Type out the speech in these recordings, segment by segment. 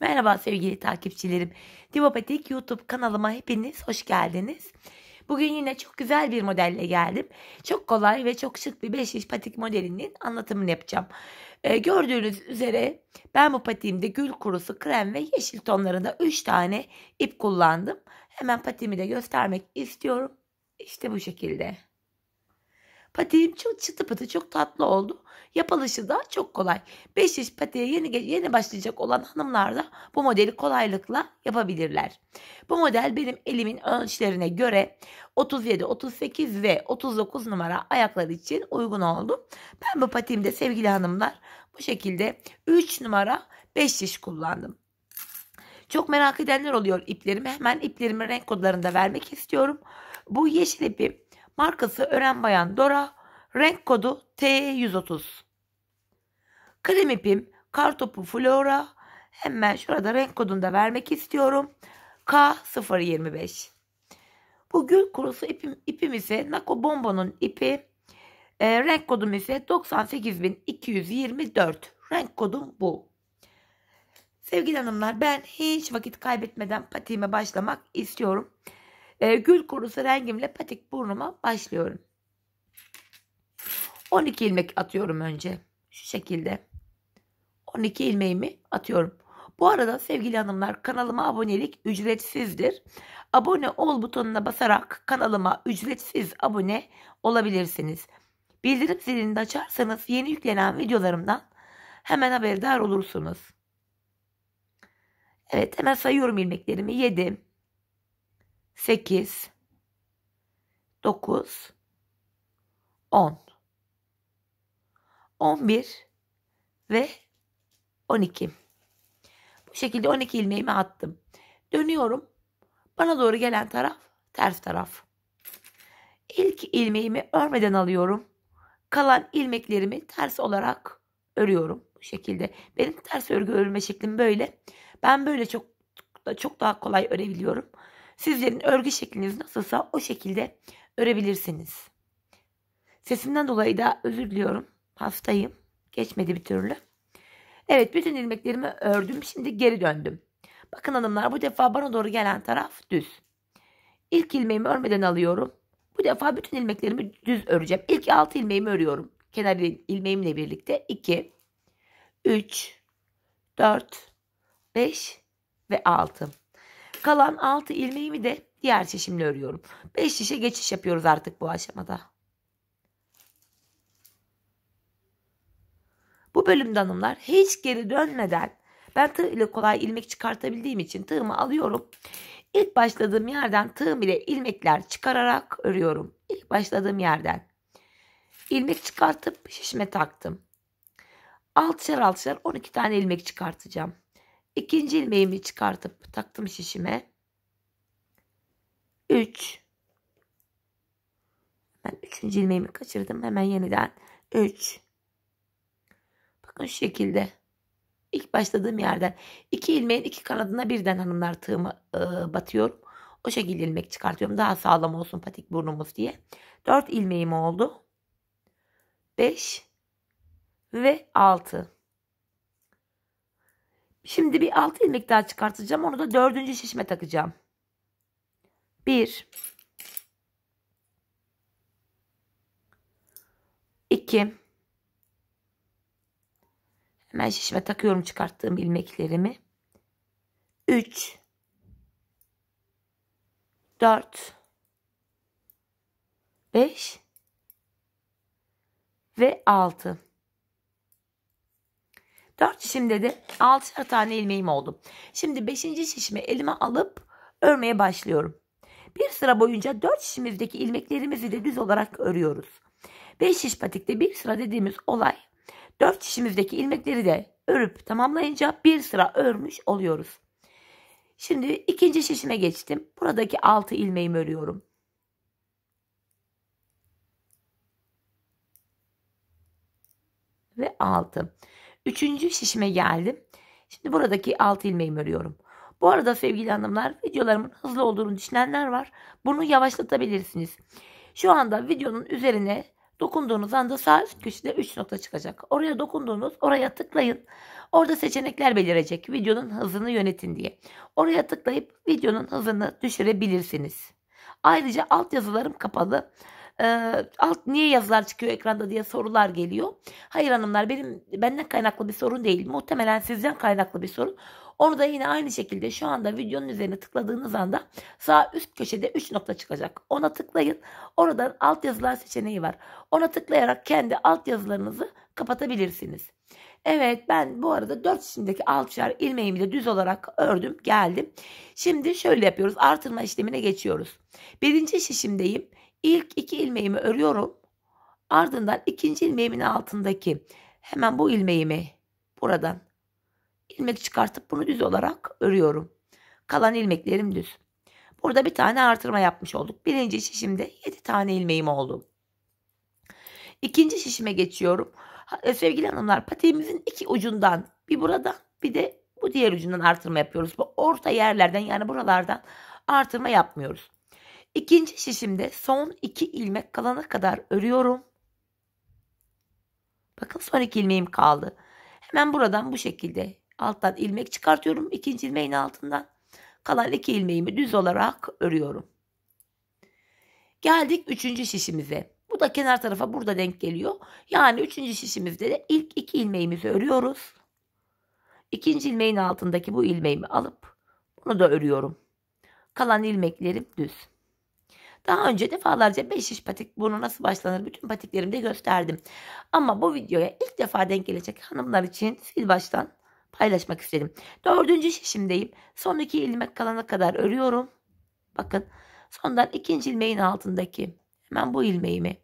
Merhaba sevgili takipçilerim. Divopatik YouTube kanalıma hepiniz hoş geldiniz. Bugün yine çok güzel bir modelle geldim. Çok kolay ve çok şık bir 5 iş patik modelinin anlatımını yapacağım. Ee, gördüğünüz üzere ben bu patiğimde gül kurusu, krem ve yeşil tonlarında 3 tane ip kullandım. Hemen patiğimi de göstermek istiyorum. İşte bu şekilde. Patiğim çok çıtı pıtı çok tatlı oldu. Yapılışı da çok kolay. 5 yaş patiğe yeni, yeni başlayacak olan hanımlar da bu modeli kolaylıkla yapabilirler. Bu model benim elimin ölçülerine göre 37, 38 ve 39 numara ayaklar için uygun oldu. Ben bu patiğimde sevgili hanımlar bu şekilde 3 numara 5 yaş kullandım. Çok merak edenler oluyor iplerimi. Hemen iplerimin renk kodlarını da vermek istiyorum. Bu yeşil ipim Markası Ören Bayan Dora. Renk kodu T130. Kalem ipim kartopu Flora. Hemen şurada renk kodunu da vermek istiyorum. K025. Bu gül kurusu ipim, ipim ise Nako Bombo'nun ipi. E, renk kodum ise 98224. Renk kodum bu. Sevgili hanımlar ben hiç vakit kaybetmeden patiğime başlamak istiyorum. E, gül kurusu rengimle patik burnuma başlıyorum. 12 ilmek atıyorum önce. Şu şekilde. 12 ilmeğimi atıyorum. Bu arada sevgili hanımlar kanalıma abonelik ücretsizdir. Abone ol butonuna basarak kanalıma ücretsiz abone olabilirsiniz. Bildirim zilini de açarsanız yeni yüklenen videolarımdan hemen haberdar olursunuz. Evet hemen sayıyorum ilmeklerimi. 7, 8 9 10 11 ve 12. Bu şekilde 12 ilmeğimi attım. Dönüyorum. Bana doğru gelen taraf ters taraf. İlk ilmeğimi örmeden alıyorum. Kalan ilmeklerimi ters olarak örüyorum bu şekilde. Benim ters örgü örme şeklim böyle. Ben böyle çok da çok daha kolay örebiliyorum. Sizlerin örgü şekliniz nasılsa o şekilde örebilirsiniz. Sesimden dolayı da özür diliyorum. Hastayım. Geçmedi bir türlü. Evet bütün ilmeklerimi ördüm. Şimdi geri döndüm. Bakın hanımlar bu defa bana doğru gelen taraf düz. İlk ilmeğimi örmeden alıyorum. Bu defa bütün ilmeklerimi düz öreceğim. İlk 6 ilmeğimi örüyorum. Kenar ilmeğimle birlikte 2, 3, 4, 5 ve 6. Kalan 6 ilmeğimi de diğer şişimle örüyorum. 5 şişe geçiş yapıyoruz artık bu aşamada. Bu bölümde hanımlar hiç geri dönmeden ben tığ ile kolay ilmek çıkartabildiğim için tığımı alıyorum. İlk başladığım yerden tığım ile ilmekler çıkararak örüyorum. İlk başladığım yerden. ilmek çıkartıp şişime taktım. Altışar altışar 12 tane ilmek çıkartacağım. İkinci ilmeğimi çıkartıp taktım şişime. 3 Ben üçüncü ilmeğimi kaçırdım. Hemen yeniden 3 Bakın şu şekilde. İlk başladığım yerden iki ilmeğin iki kanadına birden hanımlar tığımı e, batıyorum. O şekilde ilmek çıkartıyorum. Daha sağlam olsun patik burnumuz diye. 4 ilmeğim oldu. 5 ve 6. Şimdi bir 6 ilmek daha çıkartacağım. Onu da 4. şişme takacağım. 1 2 Hemen şişme takıyorum çıkarttığım ilmeklerimi. 3 4 5 ve 6 4 şişimde de 6'şer tane ilmeğim oldu. Şimdi 5. şişimi elime alıp örmeye başlıyorum. Bir sıra boyunca 4 şişimizdeki ilmeklerimizi de düz olarak örüyoruz. 5 şiş patikte bir sıra dediğimiz olay 4 şişimizdeki ilmekleri de örüp tamamlayınca bir sıra örmüş oluyoruz. Şimdi ikinci şişime geçtim. Buradaki 6 ilmeğimi örüyorum. Ve 6. Üçüncü şişime geldim. Şimdi buradaki alt ilmeğimi örüyorum. Bu arada sevgili hanımlar videolarımın hızlı olduğunu düşünenler var. Bunu yavaşlatabilirsiniz. Şu anda videonun üzerine dokunduğunuz anda sağ üst köşede 3 nokta çıkacak. Oraya dokunduğunuz oraya tıklayın. Orada seçenekler belirecek. Videonun hızını yönetin diye. Oraya tıklayıp videonun hızını düşürebilirsiniz. Ayrıca altyazılarım kapalı e, alt niye yazılar çıkıyor ekranda diye sorular geliyor. Hayır hanımlar benim benden kaynaklı bir sorun değil. Muhtemelen sizden kaynaklı bir sorun. Onu da yine aynı şekilde şu anda videonun üzerine tıkladığınız anda sağ üst köşede 3 nokta çıkacak. Ona tıklayın. Oradan alt yazılar seçeneği var. Ona tıklayarak kendi alt yazılarınızı kapatabilirsiniz. Evet ben bu arada 4 içindeki altışar ilmeğimi de düz olarak ördüm geldim. Şimdi şöyle yapıyoruz artırma işlemine geçiyoruz. Birinci şişimdeyim. İlk iki ilmeğimi örüyorum. Ardından ikinci ilmeğimin altındaki hemen bu ilmeğimi buradan ilmek çıkartıp bunu düz olarak örüyorum. Kalan ilmeklerim düz. Burada bir tane artırma yapmış olduk. Birinci şişimde 7 tane ilmeğim oldu. İkinci şişime geçiyorum. E, sevgili hanımlar patiğimizin iki ucundan bir buradan bir de bu diğer ucundan artırma yapıyoruz. Bu orta yerlerden yani buralardan artırma yapmıyoruz. İkinci şişimde son iki ilmek kalana kadar örüyorum. Bakın son iki ilmeğim kaldı. Hemen buradan bu şekilde alttan ilmek çıkartıyorum. ikinci ilmeğin altından kalan iki ilmeğimi düz olarak örüyorum. Geldik üçüncü şişimize. Bu da kenar tarafa burada denk geliyor. Yani üçüncü şişimizde de ilk iki ilmeğimizi örüyoruz. İkinci ilmeğin altındaki bu ilmeğimi alıp bunu da örüyorum. Kalan ilmeklerim düz. Daha önce defalarca 5 şiş patik burnu nasıl başlanır bütün patiklerimde gösterdim. Ama bu videoya ilk defa denk gelecek hanımlar için sil baştan paylaşmak istedim. Dördüncü şişimdeyim. Son iki ilmek kalana kadar örüyorum. Bakın sondan ikinci ilmeğin altındaki hemen bu ilmeğimi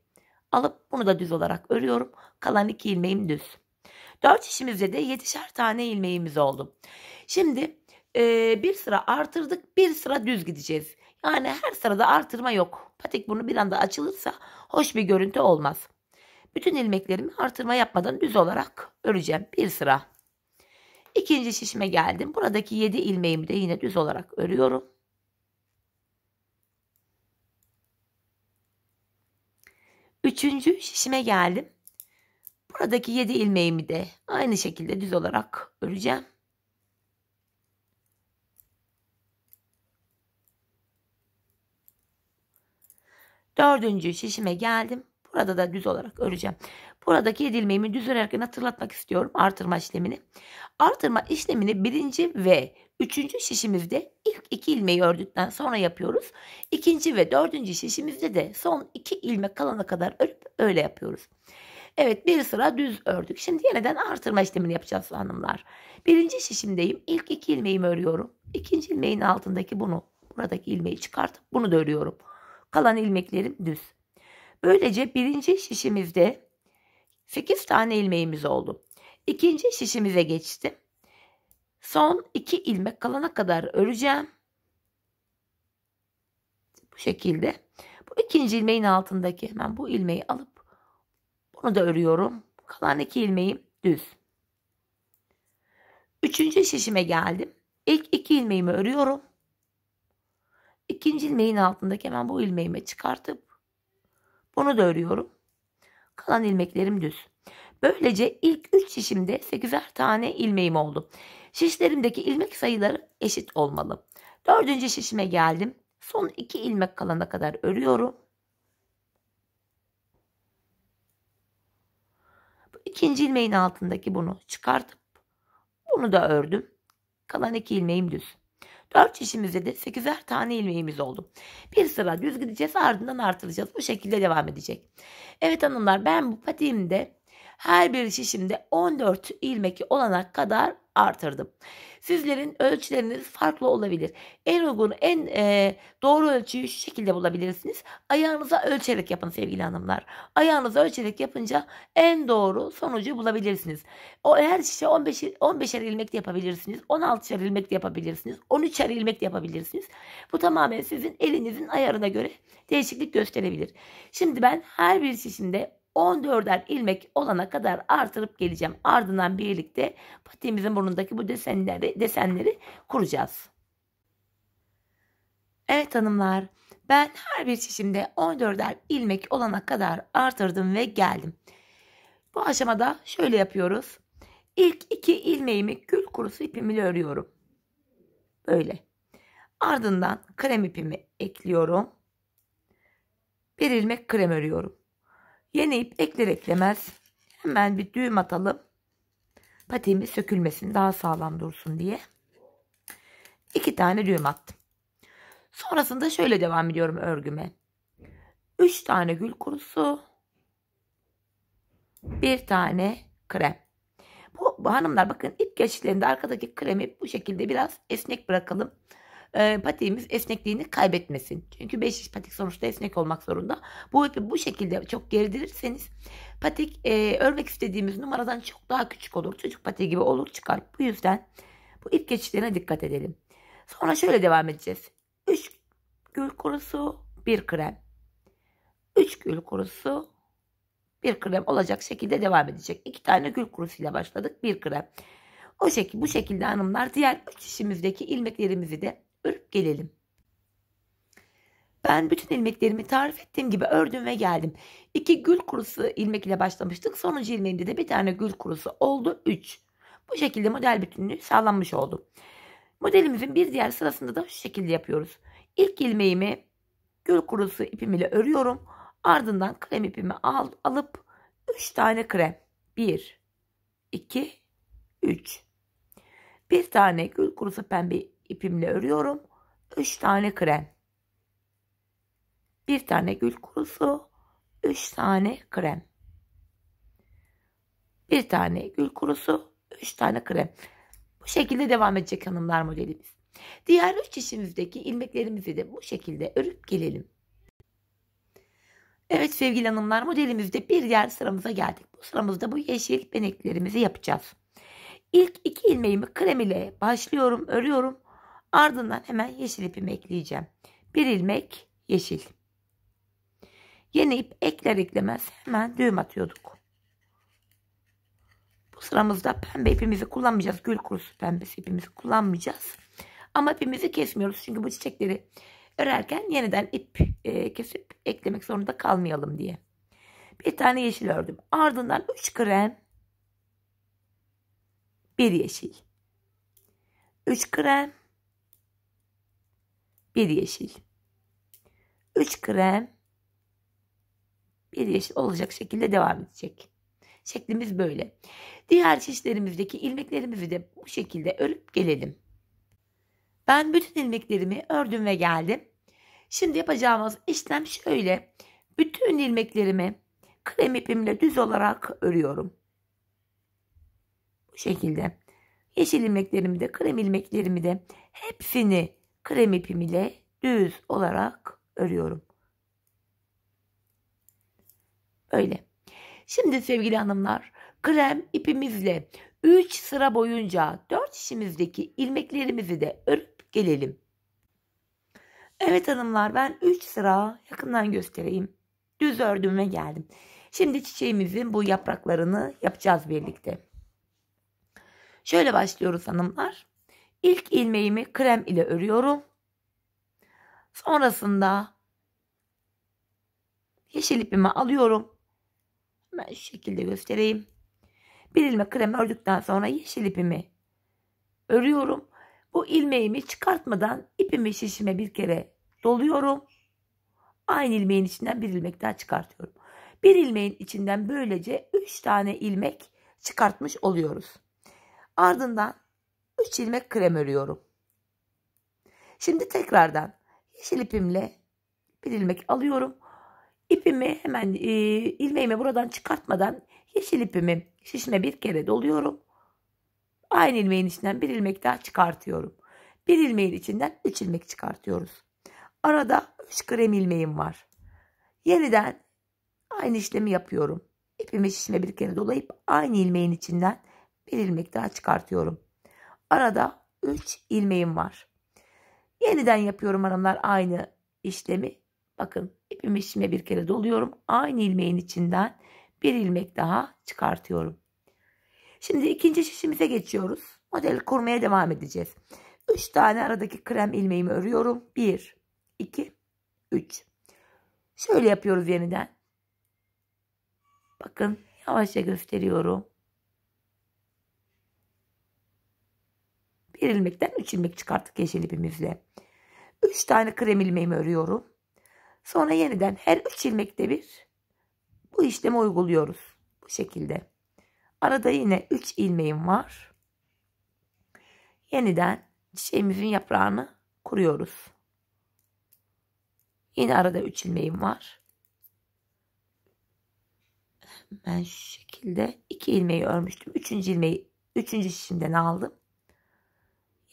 alıp bunu da düz olarak örüyorum. Kalan iki ilmeğim düz. Dört şişimizde de yetişer tane ilmeğimiz oldu. Şimdi e, bir sıra artırdık bir sıra düz gideceğiz. Yani her sırada artırma yok. Patik burnu bir anda açılırsa hoş bir görüntü olmaz. Bütün ilmeklerimi artırma yapmadan düz olarak öreceğim. Bir sıra. İkinci şişime geldim. Buradaki 7 ilmeğimi de yine düz olarak örüyorum. Üçüncü şişime geldim. Buradaki 7 ilmeğimi de aynı şekilde düz olarak öreceğim. Dördüncü şişime geldim. Burada da düz olarak öreceğim. Buradaki edilmeyi düz örerken hatırlatmak istiyorum artırma işlemini. Artırma işlemini birinci ve üçüncü şişimizde ilk iki ilmeği ördükten sonra yapıyoruz. İkinci ve dördüncü şişimizde de son iki ilmek kalana kadar örüp öyle yapıyoruz. Evet bir sıra düz ördük. Şimdi yeniden artırma işlemini yapacağız hanımlar. Birinci şişimdeyim. İlk iki ilmeğimi örüyorum. İkinci ilmeğin altındaki bunu buradaki ilmeği çıkartıp bunu da örüyorum. Kalan ilmeklerim düz. Böylece birinci şişimizde 8 tane ilmeğimiz oldu. İkinci şişimize geçtim. Son 2 ilmek kalana kadar öreceğim. Bu şekilde. Bu ikinci ilmeğin altındaki hemen bu ilmeği alıp bunu da örüyorum. Kalan iki ilmeğim düz. Üçüncü şişime geldim. İlk iki ilmeğimi örüyorum. İkinci ilmeğin altındaki hemen bu ilmeğimi çıkartıp bunu da örüyorum. Kalan ilmeklerim düz. Böylece ilk 3 şişimde 8'er tane ilmeğim oldu. Şişlerimdeki ilmek sayıları eşit olmalı. Dördüncü şişime geldim. Son 2 ilmek kalana kadar örüyorum. İkinci ilmeğin altındaki bunu çıkartıp bunu da ördüm. Kalan iki ilmeğim düz. 4 şişimizde de 8'er tane ilmeğimiz oldu. Bir sıra düz gideceğiz ardından artılacağız. Bu şekilde devam edecek. Evet hanımlar ben bu patiğimde her bir şişimde 14 ilmek olana kadar artırdım. Sizlerin ölçüleriniz farklı olabilir. En uygun, en e, doğru ölçüyü şu şekilde bulabilirsiniz. Ayağınıza ölçerek yapın sevgili hanımlar. Ayağınıza ölçerek yapınca en doğru sonucu bulabilirsiniz. O her şişe 15 15'er ilmek de yapabilirsiniz. 16'er ilmek de yapabilirsiniz. 13'er ilmek de yapabilirsiniz. Bu tamamen sizin elinizin ayarına göre değişiklik gösterebilir. Şimdi ben her bir şişimde 14'er ilmek olana kadar artırıp geleceğim. Ardından birlikte patiğimizin burnundaki bu desenleri, desenleri kuracağız. Evet hanımlar ben her bir şişimde 14'er ilmek olana kadar artırdım ve geldim. Bu aşamada şöyle yapıyoruz. İlk iki ilmeğimi gül kurusu ipimle örüyorum. Böyle. Ardından krem ipimi ekliyorum. Bir ilmek krem örüyorum. Yeni ip ekler eklemez. Hemen bir düğüm atalım. Patiğimiz sökülmesin. Daha sağlam dursun diye. iki tane düğüm attım. Sonrasında şöyle devam ediyorum örgüme. Üç tane gül kurusu. Bir tane krem. Bu, bu hanımlar bakın ip geçişlerinde arkadaki kremi bu şekilde biraz esnek bırakalım e, patiğimiz esnekliğini kaybetmesin. Çünkü 5 iş patik sonuçta esnek olmak zorunda. Bu bu şekilde çok geridirirseniz patik e, örmek istediğimiz numaradan çok daha küçük olur. Çocuk patiği gibi olur çıkar. Bu yüzden bu ip geçişlerine dikkat edelim. Sonra şöyle devam edeceğiz. 3 gül kurusu 1 krem. 3 gül kurusu 1 krem olacak şekilde devam edecek. 2 tane gül kurusu ile başladık 1 krem. O şekilde, bu şekilde hanımlar diğer işimizdeki ilmeklerimizi de örüp gelelim. Ben bütün ilmeklerimi tarif ettiğim gibi ördüm ve geldim. İki gül kurusu ilmek ile başlamıştık. Sonuncu ilmeğinde de bir tane gül kurusu oldu. Üç. Bu şekilde model bütünlüğü sağlanmış oldu. Modelimizin bir diğer sırasında da şu şekilde yapıyoruz. İlk ilmeğimi gül kurusu ipim ile örüyorum. Ardından krem ipimi al, alıp 3 tane krem. 1, 2, 3. Bir tane gül kurusu pembe ipimle örüyorum. 3 tane krem. 1 tane gül kurusu, 3 tane krem. 1 tane gül kurusu, 3 tane krem. Bu şekilde devam edecek hanımlar modelimiz. Diğer üç işimizdeki ilmeklerimizi de bu şekilde örüp gelelim. Evet sevgili hanımlar modelimizde bir diğer sıramıza geldik. Bu sıramızda bu yeşil beneklerimizi yapacağız. İlk iki ilmeğimi krem ile başlıyorum, örüyorum. Ardından hemen yeşil ipimi ekleyeceğim. Bir ilmek yeşil. Yeni ip ekler eklemez hemen düğüm atıyorduk. Bu sıramızda pembe ipimizi kullanmayacağız. Gül kurusu pembe ipimizi kullanmayacağız. Ama ipimizi kesmiyoruz. Çünkü bu çiçekleri örerken yeniden ip e, kesip eklemek zorunda kalmayalım diye. Bir tane yeşil ördüm. Ardından 3 krem. bir yeşil. 3 krem. 1 yeşil. 3 krem 1 yeşil olacak şekilde devam edecek. Şeklimiz böyle. Diğer şişlerimizdeki ilmeklerimizi de bu şekilde örüp gelelim. Ben bütün ilmeklerimi ördüm ve geldim. Şimdi yapacağımız işlem şöyle. Bütün ilmeklerimi krem ipimle düz olarak örüyorum. Bu şekilde. Yeşil ilmeklerimi de krem ilmeklerimi de hepsini krem ipim ile düz olarak örüyorum. Öyle. Şimdi sevgili hanımlar krem ipimizle 3 sıra boyunca 4 şişimizdeki ilmeklerimizi de örüp gelelim. Evet hanımlar ben 3 sıra yakından göstereyim. Düz ördüm ve geldim. Şimdi çiçeğimizin bu yapraklarını yapacağız birlikte. Şöyle başlıyoruz hanımlar. İlk ilmeğimi krem ile örüyorum. Sonrasında yeşil ipimi alıyorum. Ben şu şekilde göstereyim. Bir ilmek krem ördükten sonra yeşil ipimi örüyorum. Bu ilmeğimi çıkartmadan ipimi şişime bir kere doluyorum. Aynı ilmeğin içinden bir ilmek daha çıkartıyorum. Bir ilmeğin içinden böylece 3 tane ilmek çıkartmış oluyoruz. Ardından 3 ilmek krem örüyorum. Şimdi tekrardan yeşil ipimle bir ilmek alıyorum. İpimi hemen e, ilmeğimi buradan çıkartmadan yeşil ipimi şişme bir kere doluyorum. Aynı ilmeğin içinden bir ilmek daha çıkartıyorum. Bir ilmeğin içinden 3 ilmek çıkartıyoruz. Arada 3 krem ilmeğim var. Yeniden aynı işlemi yapıyorum. İpimi şişme bir kere dolayıp aynı ilmeğin içinden bir ilmek daha çıkartıyorum. Arada 3 ilmeğim var. Yeniden yapıyorum hanımlar aynı işlemi. Bakın ipimi işime bir kere doluyorum. Aynı ilmeğin içinden bir ilmek daha çıkartıyorum. Şimdi ikinci şişimize geçiyoruz. Model kurmaya devam edeceğiz. 3 tane aradaki krem ilmeğimi örüyorum. 1, 2, 3. Şöyle yapıyoruz yeniden. Bakın yavaşça gösteriyorum. Bir ilmekten üç ilmek çıkarttık yeşil ipimizle. Üç tane krem ilmeğimi örüyorum. Sonra yeniden her üç ilmekte bir bu işlemi uyguluyoruz. Bu şekilde. Arada yine üç ilmeğim var. Yeniden çiçeğimizin şey yaprağını kuruyoruz. Yine arada üç ilmeğim var. Ben şu şekilde iki ilmeği örmüştüm. Üçüncü ilmeği üçüncü şişimden aldım.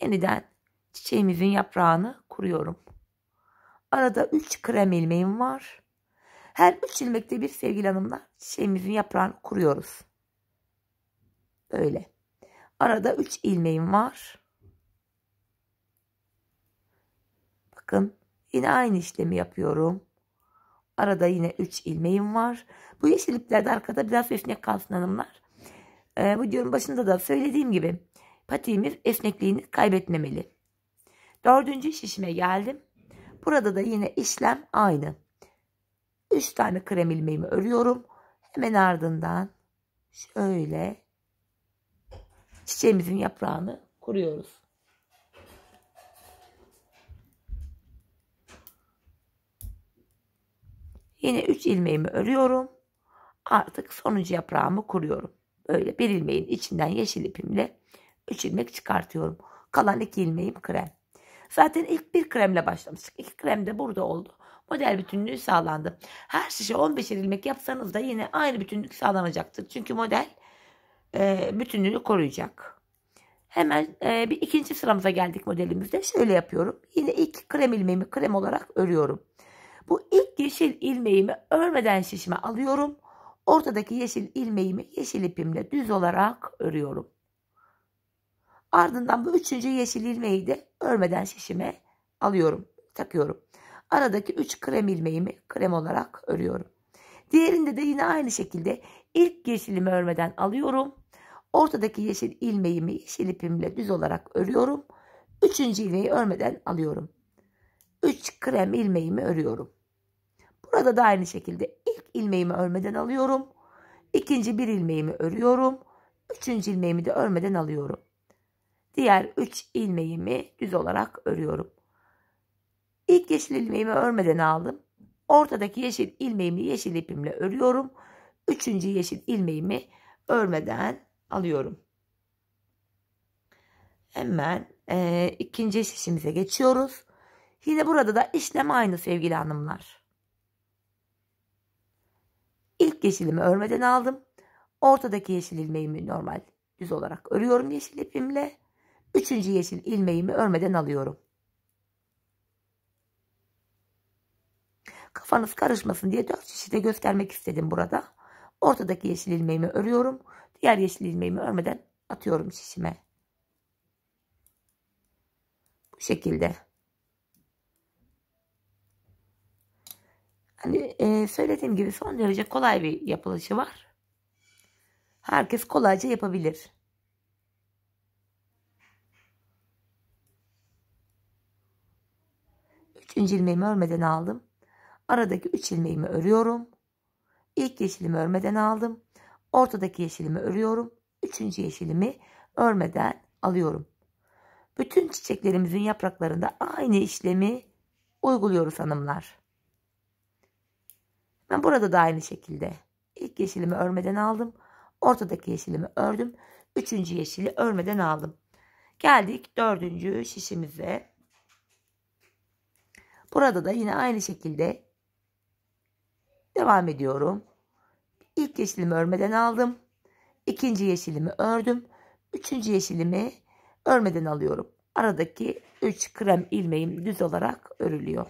Yeniden çiçeğimizin yaprağını kuruyorum. Arada 3 krem ilmeğim var. Her 3 ilmekte bir sevgili hanımlar çiçeğimizin yaprağını kuruyoruz. Böyle. Arada 3 ilmeğim var. Bakın yine aynı işlemi yapıyorum. Arada yine 3 ilmeğim var. Bu yeşilliklerde arkada biraz esnek kalsın hanımlar. Ee, bu videonun başında da söylediğim gibi patiğimin esnekliğini kaybetmemeli. Dördüncü şişime geldim. Burada da yine işlem aynı. 3 tane krem ilmeğimi örüyorum. Hemen ardından şöyle çiçeğimizin yaprağını kuruyoruz. Yine 3 ilmeğimi örüyorum. Artık sonuncu yaprağımı kuruyorum. Böyle bir ilmeğin içinden yeşil ipimle 3 ilmek çıkartıyorum. Kalan 2 ilmeğim krem. Zaten ilk bir kremle başlamıştık. 2 krem de burada oldu. Model bütünlüğü sağlandı. Her şişe 15'er ilmek yapsanız da yine aynı bütünlük sağlanacaktır. Çünkü model e, bütünlüğü koruyacak. Hemen e, bir ikinci sıramıza geldik modelimizde. Şöyle yapıyorum. Yine ilk krem ilmeğimi krem olarak örüyorum. Bu ilk yeşil ilmeğimi örmeden şişime alıyorum. Ortadaki yeşil ilmeğimi yeşil ipimle düz olarak örüyorum. Ardından bu üçüncü yeşil ilmeği de örmeden şişime alıyorum. Takıyorum. Aradaki üç krem ilmeğimi krem olarak örüyorum. Diğerinde de yine aynı şekilde ilk yeşilimi örmeden alıyorum. Ortadaki yeşil ilmeğimi yeşil ipimle düz olarak örüyorum. Üçüncü ilmeği örmeden alıyorum. Üç krem ilmeğimi örüyorum. Burada da aynı şekilde ilk ilmeğimi örmeden alıyorum. ikinci bir ilmeğimi örüyorum. Üçüncü ilmeğimi de örmeden alıyorum. Diğer 3 ilmeğimi düz olarak örüyorum. İlk yeşil ilmeğimi örmeden aldım. Ortadaki yeşil ilmeğimi yeşil ipimle örüyorum. Üçüncü yeşil ilmeğimi örmeden alıyorum. Hemen e, ikinci şişimize geçiyoruz. Yine burada da işlem aynı sevgili hanımlar. İlk yeşilimi örmeden aldım. Ortadaki yeşil ilmeğimi normal düz olarak örüyorum yeşil ipimle. Üçüncü yeşil ilmeğimi örmeden alıyorum. Kafanız karışmasın diye dört çeşide göstermek istedim burada. Ortadaki yeşil ilmeğimi örüyorum. Diğer yeşil ilmeğimi örmeden atıyorum şişime. Bu şekilde. Hani e, söylediğim gibi son derece kolay bir yapılışı var. Herkes kolayca yapabilir. İkinci ilmeğimi örmeden aldım. Aradaki 3 ilmeğimi örüyorum. İlk yeşilimi örmeden aldım. Ortadaki yeşilimi örüyorum. Üçüncü yeşilimi örmeden alıyorum. Bütün çiçeklerimizin yapraklarında aynı işlemi uyguluyoruz hanımlar. Ben burada da aynı şekilde ilk yeşilimi örmeden aldım. Ortadaki yeşilimi ördüm. Üçüncü yeşili örmeden aldım. Geldik dördüncü şişimize. Burada da yine aynı şekilde devam ediyorum. İlk yeşilimi örmeden aldım. İkinci yeşilimi ördüm. Üçüncü yeşilimi örmeden alıyorum. Aradaki 3 krem ilmeğim düz olarak örülüyor.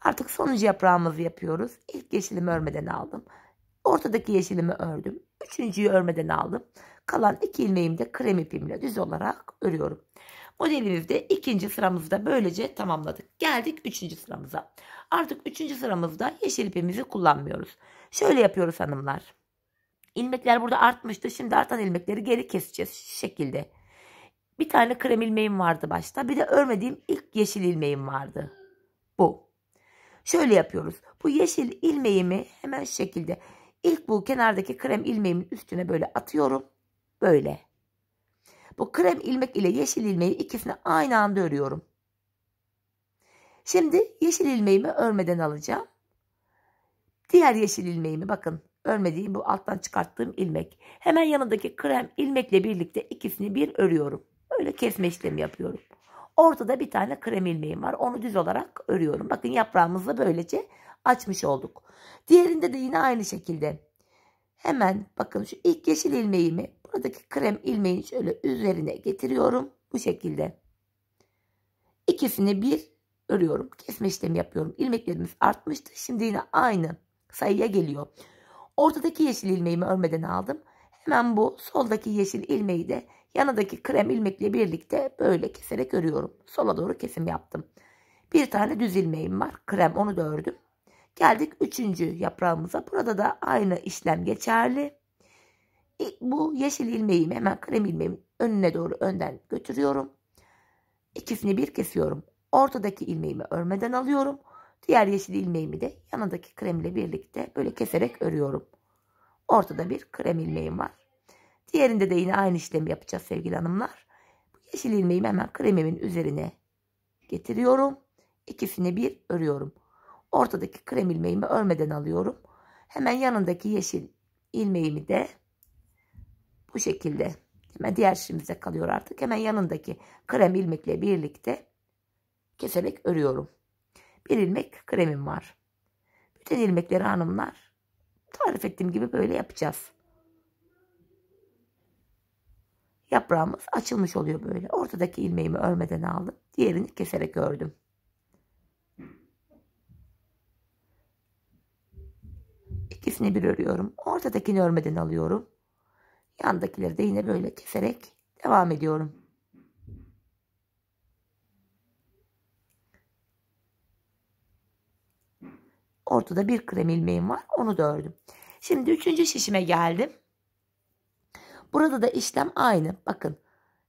Artık sonuncu yaprağımızı yapıyoruz. İlk yeşilimi örmeden aldım. Ortadaki yeşilimi ördüm. Üçüncüyü örmeden aldım. Kalan iki ilmeğimi de krem ipimle düz olarak örüyorum. Modelimizde ikinci sıramızda böylece tamamladık. Geldik üçüncü sıramıza. Artık üçüncü sıramızda yeşil ipimizi kullanmıyoruz. Şöyle yapıyoruz hanımlar. İlmekler burada artmıştı. Şimdi artan ilmekleri geri keseceğiz şu şekilde. Bir tane krem ilmeğim vardı başta. Bir de örmediğim ilk yeşil ilmeğim vardı. Bu. Şöyle yapıyoruz. Bu yeşil ilmeğimi hemen şekilde ilk bu kenardaki krem ilmeğimin üstüne böyle atıyorum. Böyle. Bu krem ilmek ile yeşil ilmeği ikisini aynı anda örüyorum. Şimdi yeşil ilmeğimi örmeden alacağım. Diğer yeşil ilmeğimi bakın örmediğim bu alttan çıkarttığım ilmek. Hemen yanındaki krem ilmekle birlikte ikisini bir örüyorum. Öyle kesme işlemi yapıyorum. Ortada bir tane krem ilmeğim var. Onu düz olarak örüyorum. Bakın yaprağımızı böylece açmış olduk. Diğerinde de yine aynı şekilde Hemen bakın şu ilk yeşil ilmeğimi buradaki krem ilmeğin şöyle üzerine getiriyorum. Bu şekilde. İkisini bir örüyorum. Kesme işlemi yapıyorum. İlmeklerimiz artmıştı. Şimdi yine aynı sayıya geliyor. Ortadaki yeşil ilmeğimi örmeden aldım. Hemen bu soldaki yeşil ilmeği de yanındaki krem ilmekle birlikte böyle keserek örüyorum. Sola doğru kesim yaptım. Bir tane düz ilmeğim var. Krem onu da ördüm. Geldik üçüncü yaprağımıza. Burada da aynı işlem geçerli. E, bu yeşil ilmeğimi hemen krem ilmeğimin önüne doğru önden götürüyorum. E, İkisini bir kesiyorum. Ortadaki ilmeğimi örmeden alıyorum. Diğer yeşil ilmeğimi de yanındaki kremle birlikte böyle keserek örüyorum. Ortada bir krem ilmeğim var. Diğerinde de yine aynı işlemi yapacağız sevgili hanımlar. Bu yeşil ilmeğimi hemen kremimin üzerine getiriyorum. İkisini bir örüyorum. Ortadaki krem ilmeğimi örmeden alıyorum. Hemen yanındaki yeşil ilmeğimi de bu şekilde hemen diğer şimdize kalıyor artık. Hemen yanındaki krem ilmekle birlikte keserek örüyorum. Bir ilmek kremim var. Bütün ilmekleri hanımlar tarif ettiğim gibi böyle yapacağız. Yaprağımız açılmış oluyor böyle. Ortadaki ilmeğimi örmeden aldım. Diğerini keserek ördüm. İkisini bir örüyorum. Ortadakini örmeden alıyorum. Yandakileri de yine böyle keserek devam ediyorum. Ortada bir krem ilmeğim var. Onu da ördüm. Şimdi üçüncü şişime geldim. Burada da işlem aynı. Bakın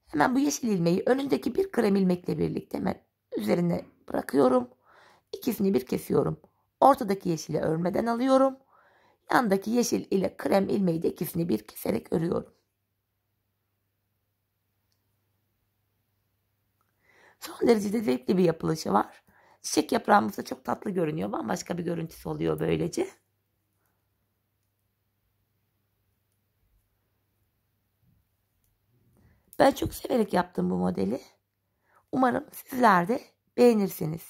hemen bu yeşil ilmeği önündeki bir krem ilmekle birlikte hemen üzerine bırakıyorum. İkisini bir kesiyorum. Ortadaki yeşili örmeden alıyorum. Yandaki yeşil ile krem ilmeği de ikisini bir keserek örüyorum. Son derece de zevkli bir yapılışı var. Çiçek yaprağımız da çok tatlı görünüyor. Bambaşka bir görüntüsü oluyor böylece. Ben çok severek yaptım bu modeli. Umarım sizler de beğenirsiniz.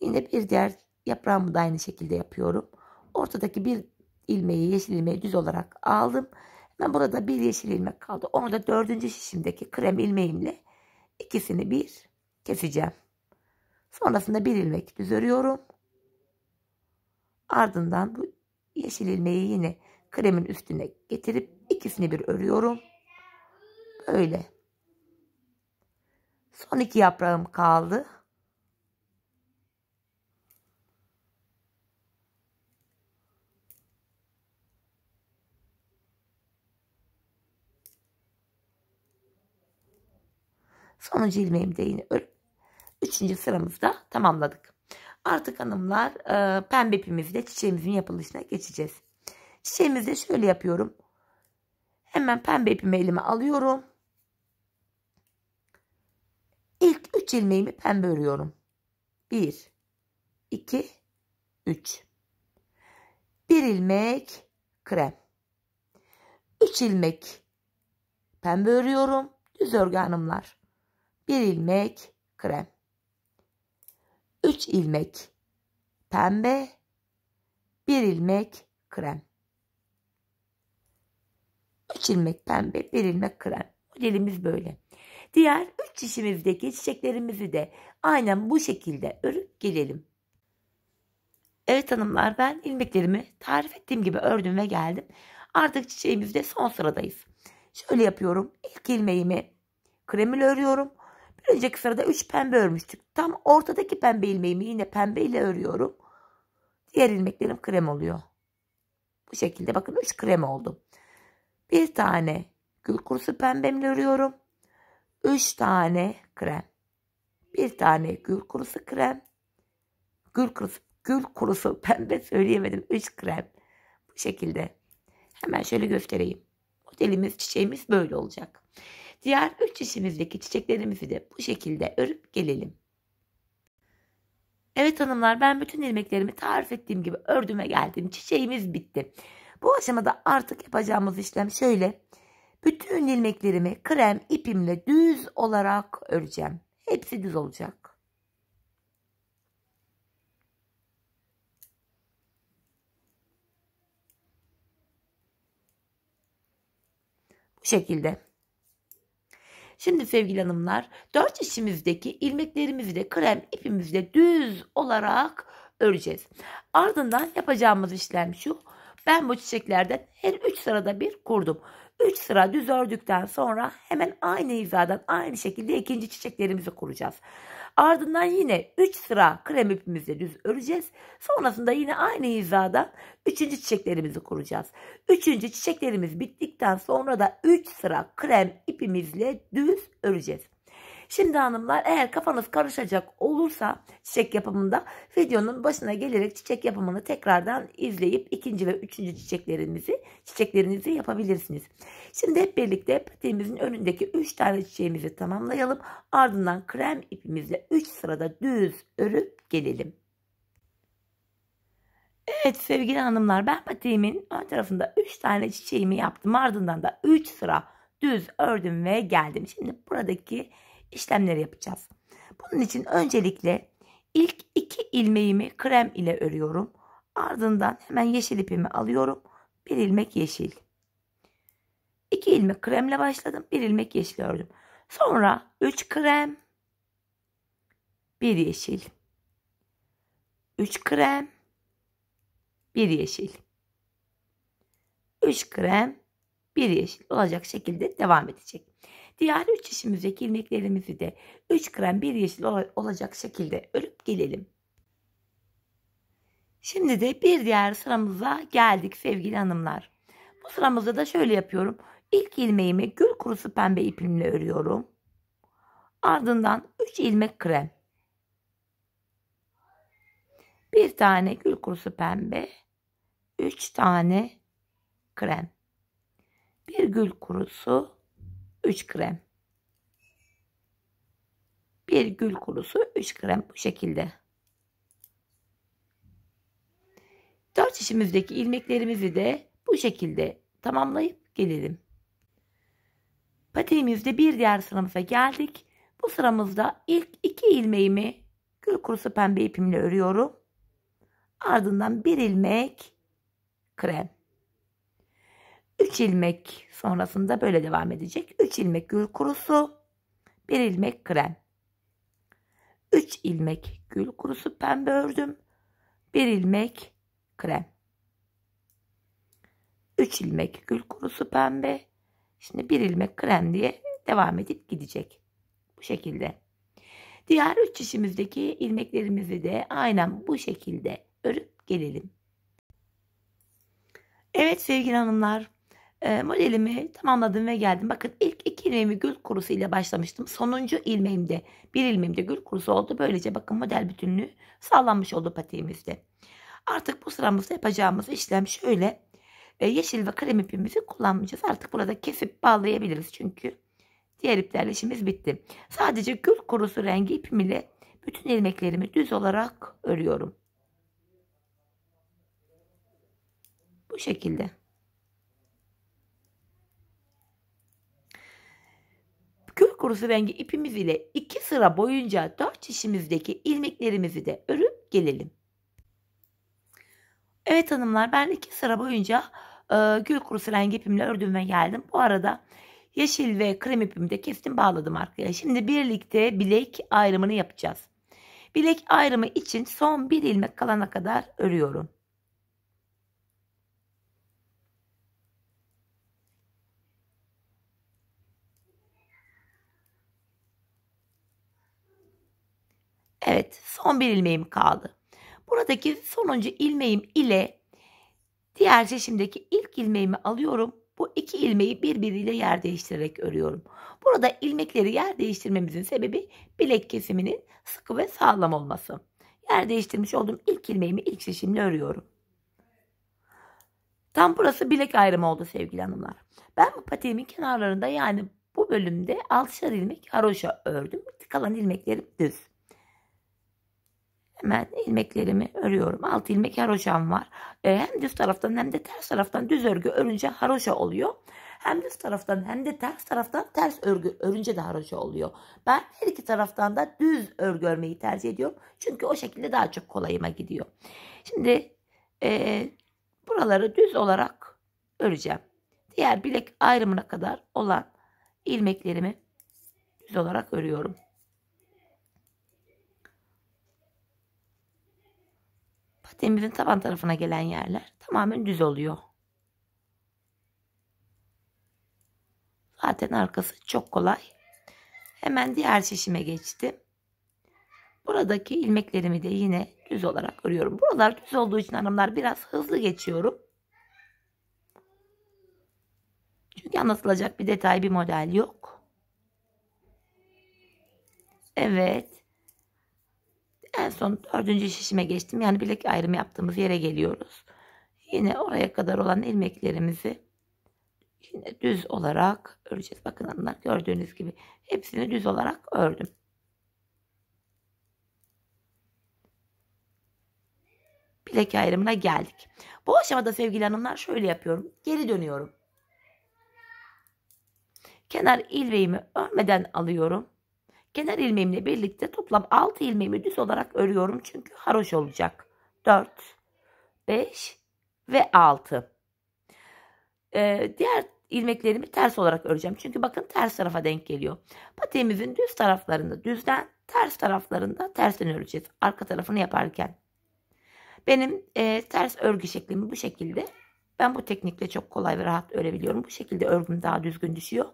Yine bir diğer yaprağımı da aynı şekilde yapıyorum. Ortadaki bir ilmeği yeşil ilmeği düz olarak aldım. Hemen burada bir yeşil ilmek kaldı. Onu da dördüncü şişimdeki krem ilmeğimle ikisini bir keseceğim. Sonrasında bir ilmek düz örüyorum. Ardından bu yeşil ilmeği yine kremin üstüne getirip ikisini bir örüyorum. Böyle. Son iki yaprağım kaldı. Sonuncu ilmeğimi de yine örüp üçüncü sıramızda tamamladık. Artık hanımlar e, pembe ipimizle çiçeğimizin yapılışına geçeceğiz. Çiçeğimizi de şöyle yapıyorum. Hemen pembe ipimi elime alıyorum. İlk 3 ilmeğimi pembe örüyorum. 1 2 3 1 ilmek krem. 3 ilmek pembe örüyorum. Düz örgü hanımlar. 1 ilmek krem. 3 ilmek pembe, 1 ilmek krem. 3 ilmek pembe, 1 ilmek krem. Modelimiz böyle. Diğer 3 dişimizdeki çiçeklerimizi de aynen bu şekilde örüp gelelim. Evet hanımlar ben ilmeklerimi tarif ettiğim gibi ördüm ve geldim. Artık çiçeğimizde son sıradayız. Şöyle yapıyorum. İlk ilmeğimi kremil örüyorum. Önceki sırada 3 pembe örmüştük. Tam ortadaki pembe ilmeğimi yine pembe ile örüyorum. Diğer ilmeklerim krem oluyor. Bu şekilde bakın 3 krem oldu. Bir tane gül kurusu pembemle örüyorum. 3 tane krem. Bir tane gül kurusu krem. Gül kurusu, gül kurusu pembe söyleyemedim. 3 krem. Bu şekilde. Hemen şöyle göstereyim. Modelimiz, çiçeğimiz böyle olacak. Diğer üç işimizdeki çiçeklerimizi de bu şekilde örüp gelelim. Evet hanımlar ben bütün ilmeklerimi tarif ettiğim gibi ördüme geldim. Çiçeğimiz bitti. Bu aşamada artık yapacağımız işlem şöyle. Bütün ilmeklerimi krem ipimle düz olarak öreceğim. Hepsi düz olacak. Bu şekilde. Şimdi sevgili hanımlar dört işimizdeki ilmeklerimizi de krem ipimizle düz olarak öreceğiz. Ardından yapacağımız işlem şu. Ben bu çiçeklerden her üç sırada bir kurdum. 3 sıra düz ördükten sonra hemen aynı hizadan aynı şekilde ikinci çiçeklerimizi kuracağız. Ardından yine 3 sıra krem ipimizle düz öreceğiz. Sonrasında yine aynı hizadan 3. çiçeklerimizi kuracağız. 3. çiçeklerimiz bittikten sonra da 3 sıra krem ipimizle düz öreceğiz. Şimdi hanımlar eğer kafanız karışacak olursa çiçek yapımında videonun başına gelerek çiçek yapımını tekrardan izleyip ikinci ve üçüncü çiçeklerimizi çiçeklerinizi yapabilirsiniz. Şimdi hep birlikte patiğimizin önündeki 3 tane çiçeğimizi tamamlayalım. Ardından krem ipimizle 3 sırada düz örüp gelelim. Evet sevgili hanımlar ben patiğimin ön tarafında 3 tane çiçeğimi yaptım. Ardından da 3 sıra düz ördüm ve geldim. Şimdi buradaki işlemler yapacağız. Bunun için öncelikle ilk iki ilmeğimi krem ile örüyorum. Ardından hemen yeşil ipimi alıyorum. Bir ilmek yeşil. İki ilmek kremle başladım. Bir ilmek yeşil ördüm. Sonra üç krem. Bir yeşil. Üç krem. Bir yeşil. Üç krem. Bir yeşil olacak şekilde devam edecek. Diğer üç işimize ilmeklerimizi de 3 krem 1 yeşil olacak şekilde örüp gelelim. Şimdi de bir diğer sıramıza geldik sevgili hanımlar. Bu sıramızda da şöyle yapıyorum. İlk ilmeğimi gül kurusu pembe ipimle örüyorum. Ardından 3 ilmek krem. Bir tane gül kurusu pembe, 3 tane krem. Bir gül kurusu 3 krem. Bir gül kurusu 3 krem bu şekilde. 4 şişimizdeki ilmeklerimizi de bu şekilde tamamlayıp gelelim. Patiğimizde bir diğer sıramıza geldik. Bu sıramızda ilk iki ilmeğimi gül kurusu pembe ipimle örüyorum. Ardından bir ilmek krem. 3 ilmek sonrasında böyle devam edecek. 3 ilmek gül kurusu, 1 ilmek krem. 3 ilmek gül kurusu pembe ördüm. 1 ilmek krem. 3 ilmek gül kurusu pembe. Şimdi 1 ilmek krem diye devam edip gidecek. Bu şekilde. Diğer 3 şişimizdeki ilmeklerimizi de aynen bu şekilde örüp gelelim. Evet sevgili hanımlar e, modelimi tamamladım ve geldim. Bakın ilk iki ilmeğimi gül kurusu ile başlamıştım. Sonuncu ilmeğimde bir ilmeğimde gül kurusu oldu. Böylece bakın model bütünlüğü sağlanmış oldu patiğimizde. Artık bu sıramızda yapacağımız işlem şöyle. E, yeşil ve krem ipimizi kullanmayacağız. Artık burada kesip bağlayabiliriz çünkü diğer iplerle işimiz bitti. Sadece gül kurusu rengi ipim ile bütün ilmeklerimi düz olarak örüyorum. Bu şekilde. kurusu rengi ipimiz ile iki sıra boyunca dört şişimizdeki ilmeklerimizi de örüp gelelim. Evet hanımlar ben iki sıra boyunca e, gül kurusu rengi ipimle ördüm ve geldim. Bu arada yeşil ve krem ipimi de kestim bağladım arkaya. Şimdi birlikte bilek ayrımını yapacağız. Bilek ayrımı için son bir ilmek kalana kadar örüyorum. Evet son bir ilmeğim kaldı. Buradaki sonuncu ilmeğim ile diğer çeşimdeki ilk ilmeğimi alıyorum. Bu iki ilmeği birbiriyle yer değiştirerek örüyorum. Burada ilmekleri yer değiştirmemizin sebebi bilek kesiminin sıkı ve sağlam olması. Yer değiştirmiş olduğum ilk ilmeğimi ilk şişimle örüyorum. Tam burası bilek ayrımı oldu sevgili hanımlar. Ben bu patiğimin kenarlarında yani bu bölümde altışar ilmek haroşa ördüm. Kalan ilmeklerim düz. Hemen ilmeklerimi örüyorum. 6 ilmek haroşam var. E, hem düz taraftan hem de ters taraftan düz örgü örünce haroşa oluyor. Hem düz taraftan hem de ters taraftan ters örgü örünce de haroşa oluyor. Ben her iki taraftan da düz örgü örmeyi tercih ediyorum. Çünkü o şekilde daha çok kolayıma gidiyor. Şimdi e, buraları düz olarak öreceğim. Diğer bilek ayrımına kadar olan ilmeklerimi düz olarak örüyorum. Demirin taban tarafına gelen yerler tamamen düz oluyor. Zaten arkası çok kolay. Hemen diğer şişime geçtim. Buradaki ilmeklerimi de yine düz olarak örüyorum. Buralar düz olduğu için hanımlar biraz hızlı geçiyorum. Çünkü anlatılacak bir detay bir model yok. Evet. En son dördüncü şişime geçtim. Yani bilek ayrımı yaptığımız yere geliyoruz. Yine oraya kadar olan ilmeklerimizi yine düz olarak öreceğiz. Bakın hanımlar gördüğünüz gibi hepsini düz olarak ördüm. Bilek ayrımına geldik. Bu aşamada sevgili hanımlar şöyle yapıyorum. Geri dönüyorum. Kenar ilmeğimi örmeden alıyorum. Kenar ilmeğimle birlikte toplam 6 ilmeğimi düz olarak örüyorum çünkü haroş olacak. 4, 5 ve 6. Ee, diğer ilmeklerimi ters olarak öreceğim. Çünkü bakın ters tarafa denk geliyor. Patiğimizin düz taraflarında düzden, ters taraflarında tersten öreceğiz. Arka tarafını yaparken. Benim e, ters örgü şeklimi bu şekilde. Ben bu teknikle çok kolay ve rahat örebiliyorum. Bu şekilde örgüm daha düzgün düşüyor.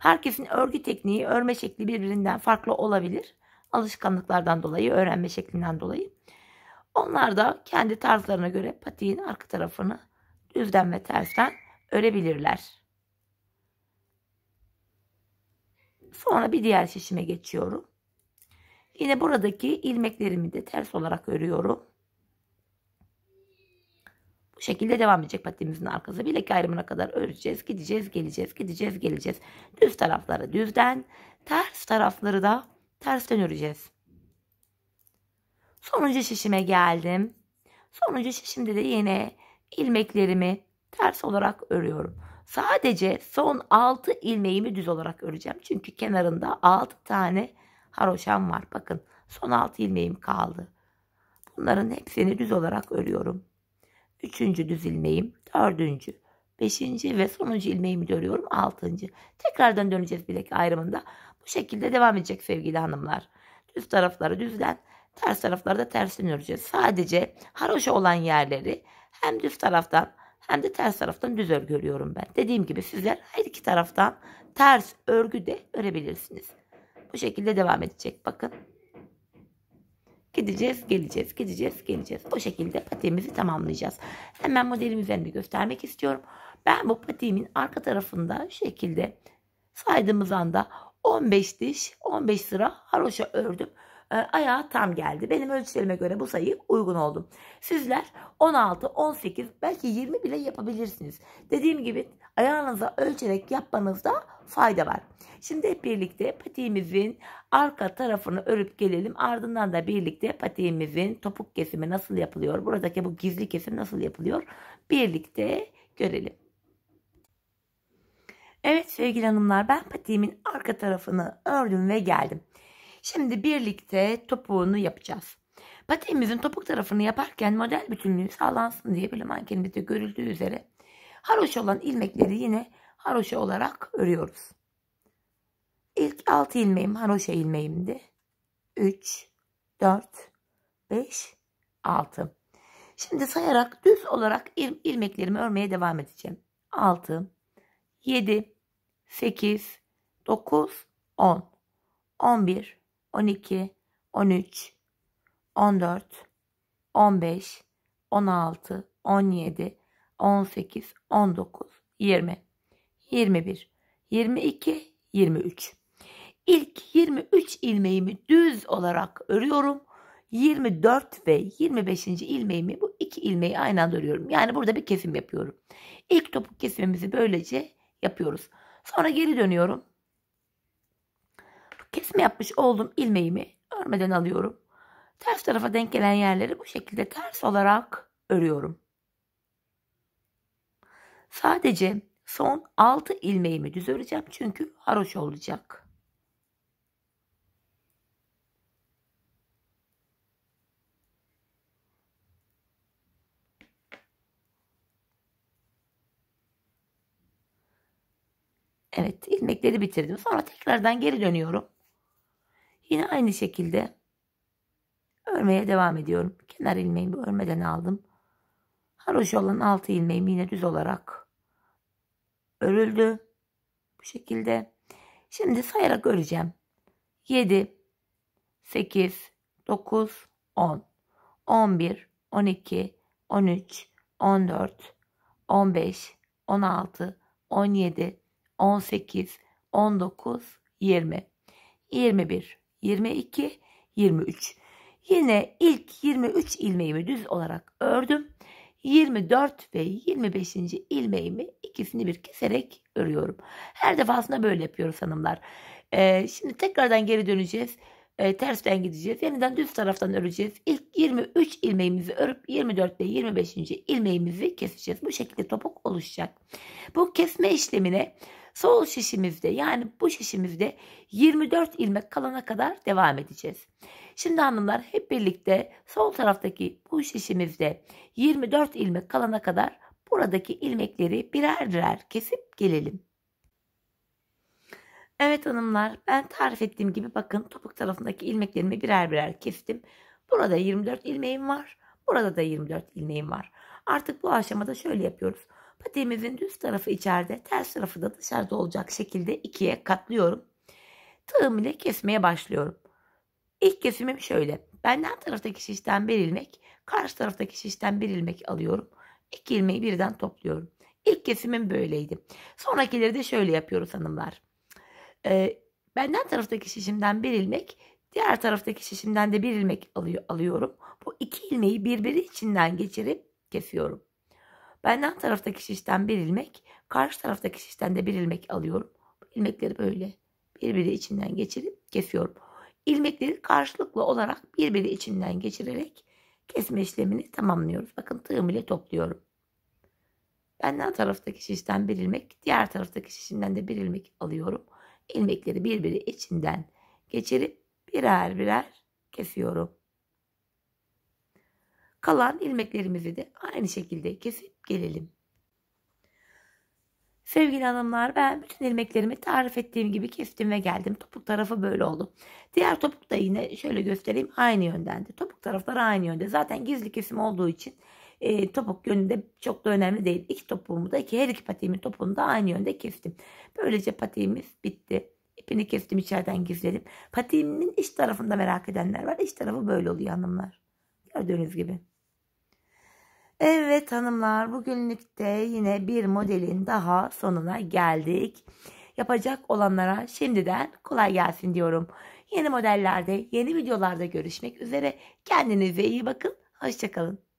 Herkesin örgü tekniği, örme şekli birbirinden farklı olabilir. Alışkanlıklardan dolayı, öğrenme şeklinden dolayı. Onlar da kendi tarzlarına göre patiğin arka tarafını düzden ve tersten örebilirler. Sonra bir diğer şişime geçiyorum. Yine buradaki ilmeklerimi de ters olarak örüyorum. Bu şekilde devam edecek patiğimizin arkası. Bilek ayrımına kadar öreceğiz. Gideceğiz, geleceğiz, gideceğiz, geleceğiz. Düz tarafları düzden, ters tarafları da tersten öreceğiz. Sonuncu şişime geldim. Sonuncu şişimde de yine ilmeklerimi ters olarak örüyorum. Sadece son 6 ilmeğimi düz olarak öreceğim. Çünkü kenarında 6 tane haroşam var. Bakın son 6 ilmeğim kaldı. Bunların hepsini düz olarak örüyorum. Üçüncü düz ilmeğim, dördüncü, beşinci ve sonuncu ilmeğimi de Altıncı. Tekrardan döneceğiz bilek ayrımında. Bu şekilde devam edecek sevgili hanımlar. Düz tarafları düzden, ters tarafları da tersini öreceğiz. Sadece haroşa olan yerleri hem düz taraftan hem de ters taraftan düz örgü örüyorum ben. Dediğim gibi sizler her iki taraftan ters örgü de örebilirsiniz. Bu şekilde devam edecek. Bakın. Gideceğiz, geleceğiz, gideceğiz, geleceğiz. Bu şekilde patiğimizi tamamlayacağız. Hemen modelim üzerinde göstermek istiyorum. Ben bu patiğimin arka tarafında şu şekilde saydığımız anda 15 diş, 15 sıra haroşa ördüm. Ee, ayağa tam geldi. Benim ölçülerime göre bu sayı uygun oldu. Sizler 16, 18 belki 20 bile yapabilirsiniz. Dediğim gibi ayağınıza ölçerek yapmanızda fayda var. Şimdi hep birlikte patiğimizin arka tarafını örüp gelelim. Ardından da birlikte patiğimizin topuk kesimi nasıl yapılıyor? Buradaki bu gizli kesim nasıl yapılıyor? Birlikte görelim. Evet sevgili hanımlar ben patiğimin arka tarafını ördüm ve geldim. Şimdi birlikte topuğunu yapacağız. Patiğimizin topuk tarafını yaparken model bütünlüğü sağlansın diye böyle mankenimizde görüldüğü üzere haroş olan ilmekleri yine haroşa olarak örüyoruz. İlk 6 ilmeğim haroşa ilmeğimdi. 3, 4, 5, 6. Şimdi sayarak düz olarak il, ilmeklerimi örmeye devam edeceğim. 6, 7, 8, 9, 10, 11, 12, 13, 14, 15, 16, 17, 18, 19, 20. 21, 22, 23. İlk 23 ilmeğimi düz olarak örüyorum. 24 ve 25. ilmeğimi bu iki ilmeği aynı anda örüyorum. Yani burada bir kesim yapıyorum. İlk topuk kesimimizi böylece yapıyoruz. Sonra geri dönüyorum. Kesme yapmış olduğum ilmeğimi örmeden alıyorum. Ters tarafa denk gelen yerleri bu şekilde ters olarak örüyorum. Sadece Son 6 ilmeğimi düz öreceğim çünkü haroş olacak. Evet ilmekleri bitirdim. Sonra tekrardan geri dönüyorum. Yine aynı şekilde örmeye devam ediyorum. Kenar ilmeğimi örmeden aldım. Haroş olan altı ilmeğimi yine düz olarak örüldü. Bu şekilde. Şimdi sayarak öreceğim. 7, 8, 9, 10, 11, 12, 13, 14, 15, 16, 17, 18, 19, 20, 21, 22, 23. Yine ilk 23 ilmeğimi düz olarak ördüm. 24 ve 25. ilmeğimi ikisini bir keserek örüyorum. Her defasında böyle yapıyoruz hanımlar. Ee, şimdi tekrardan geri döneceğiz. Ee, tersten gideceğiz. Yeniden düz taraftan öreceğiz. İlk 23 ilmeğimizi örüp 24 ve 25. ilmeğimizi keseceğiz. Bu şekilde topuk oluşacak. Bu kesme işlemine sol şişimizde yani bu şişimizde 24 ilmek kalana kadar devam edeceğiz. Şimdi hanımlar hep birlikte sol taraftaki bu şişimizde 24 ilmek kalana kadar buradaki ilmekleri birer birer kesip gelelim. Evet hanımlar ben tarif ettiğim gibi bakın topuk tarafındaki ilmeklerimi birer birer kestim. Burada 24 ilmeğim var. Burada da 24 ilmeğim var. Artık bu aşamada şöyle yapıyoruz. Patiğimizin düz tarafı içeride, ters tarafı da dışarıda olacak şekilde ikiye katlıyorum. Tığım ile kesmeye başlıyorum. İlk kesimim şöyle. Benden taraftaki şişten bir ilmek, karşı taraftaki şişten bir ilmek alıyorum. İki ilmeği birden topluyorum. İlk kesimim böyleydi. Sonrakileri de şöyle yapıyoruz hanımlar. Ee, benden taraftaki şişimden bir ilmek, diğer taraftaki şişimden de bir ilmek alıyor, alıyorum. Bu iki ilmeği birbiri içinden geçirip kesiyorum. Benden taraftaki şişten bir ilmek, karşı taraftaki şişten de bir ilmek alıyorum. Bu ilmekleri böyle birbiri içinden geçirip kesiyorum ilmekleri karşılıklı olarak birbiri içinden geçirerek kesme işlemini tamamlıyoruz. Bakın tığım ile topluyorum. Benden taraftaki şişten bir ilmek, diğer taraftaki şişimden de bir ilmek alıyorum. İlmekleri birbiri içinden geçirip birer birer kesiyorum. Kalan ilmeklerimizi de aynı şekilde kesip gelelim. Sevgili hanımlar ben bütün ilmeklerimi tarif ettiğim gibi kestim ve geldim. Topuk tarafı böyle oldu. Diğer topuk da yine şöyle göstereyim aynı yöndendi. Topuk tarafları aynı yönde. Zaten gizli kesim olduğu için e, topuk yönünde çok da önemli değil. İki topuğumu da iki her iki patiğimin topuğunu da aynı yönde kestim. Böylece patiğimiz bitti. İpini kestim içeriden gizledim. Patiğimin iç tarafında merak edenler var. İç tarafı böyle oluyor hanımlar. Gördüğünüz gibi. Evet hanımlar bugünlük de yine bir modelin daha sonuna geldik. Yapacak olanlara şimdiden kolay gelsin diyorum. Yeni modellerde yeni videolarda görüşmek üzere. Kendinize iyi bakın. Hoşçakalın.